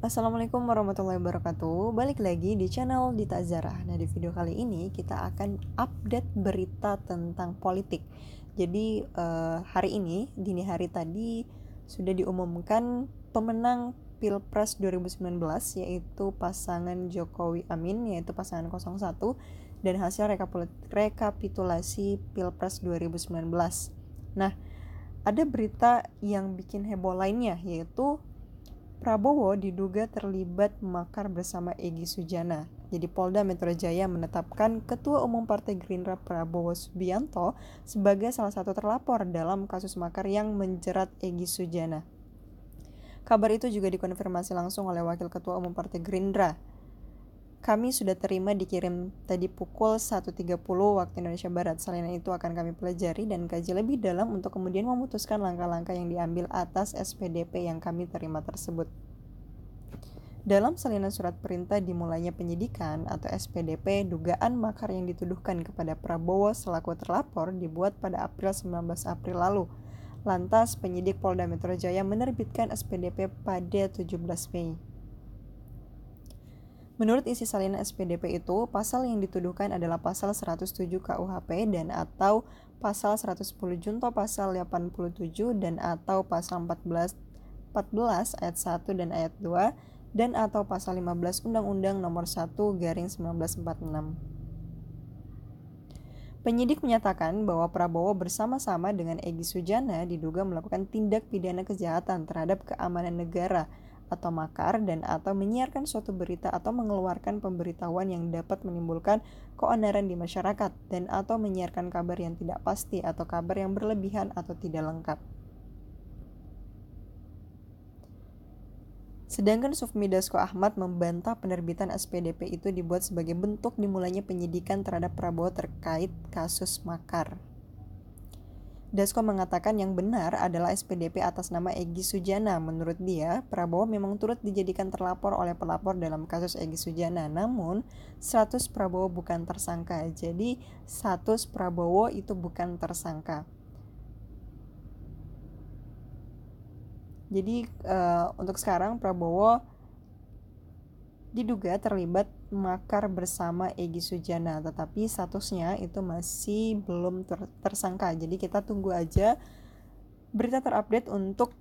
Assalamualaikum warahmatullahi wabarakatuh Balik lagi di channel Dita Zara Nah di video kali ini kita akan update berita tentang politik Jadi eh, hari ini, dini hari tadi Sudah diumumkan pemenang Pilpres 2019 Yaitu pasangan Jokowi Amin Yaitu pasangan 01 Dan hasil rekapitulasi Pilpres 2019 Nah ada berita yang bikin heboh lainnya Yaitu Prabowo diduga terlibat makar bersama Egy Sujana. Jadi Polda Metro Jaya menetapkan Ketua Umum Partai Gerindra Prabowo Subianto sebagai salah satu terlapor dalam kasus makar yang menjerat Egy Sujana. Kabar itu juga dikonfirmasi langsung oleh Wakil Ketua Umum Partai Gerindra, kami sudah terima dikirim tadi pukul 1.30 waktu Indonesia Barat. Salinan itu akan kami pelajari dan kaji lebih dalam untuk kemudian memutuskan langkah-langkah yang diambil atas SPDP yang kami terima tersebut. Dalam salinan surat perintah dimulainya penyidikan atau SPDP, dugaan makar yang dituduhkan kepada Prabowo selaku terlapor dibuat pada April 19 April lalu. Lantas, penyidik Polda Metro Jaya menerbitkan SPDP pada 17 Mei. Menurut isi salinan SPDP itu, pasal yang dituduhkan adalah pasal 107 KUHP dan atau pasal 110 junto pasal 87 dan atau pasal 14 14 ayat 1 dan ayat 2 dan atau pasal 15 Undang-Undang Nomor 1 Garing 1946. Penyidik menyatakan bahwa Prabowo bersama-sama dengan Egi Sujana diduga melakukan tindak pidana kejahatan terhadap keamanan negara atau makar dan atau menyiarkan suatu berita atau mengeluarkan pemberitahuan yang dapat menimbulkan keonaran di masyarakat dan atau menyiarkan kabar yang tidak pasti atau kabar yang berlebihan atau tidak lengkap. Sedangkan Sufmi Dasko Ahmad membantah penerbitan SPDP itu dibuat sebagai bentuk dimulainya penyidikan terhadap Prabowo terkait kasus makar. Dasko mengatakan yang benar adalah SPDP atas nama Egi Sujana. Menurut dia, Prabowo memang turut dijadikan terlapor oleh pelapor dalam kasus Egi Sujana. Namun, status Prabowo bukan tersangka. Jadi, status Prabowo itu bukan tersangka. Jadi, uh, untuk sekarang Prabowo diduga terlibat makar bersama Egi Sujana tetapi statusnya itu masih belum ter tersangka jadi kita tunggu aja berita terupdate untuk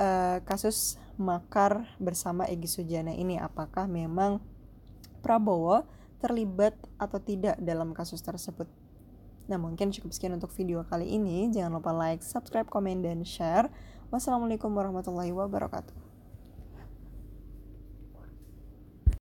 uh, kasus makar bersama Egi Sujana ini apakah memang Prabowo terlibat atau tidak dalam kasus tersebut nah mungkin cukup sekian untuk video kali ini jangan lupa like subscribe komen dan share wassalamualaikum warahmatullahi wabarakatuh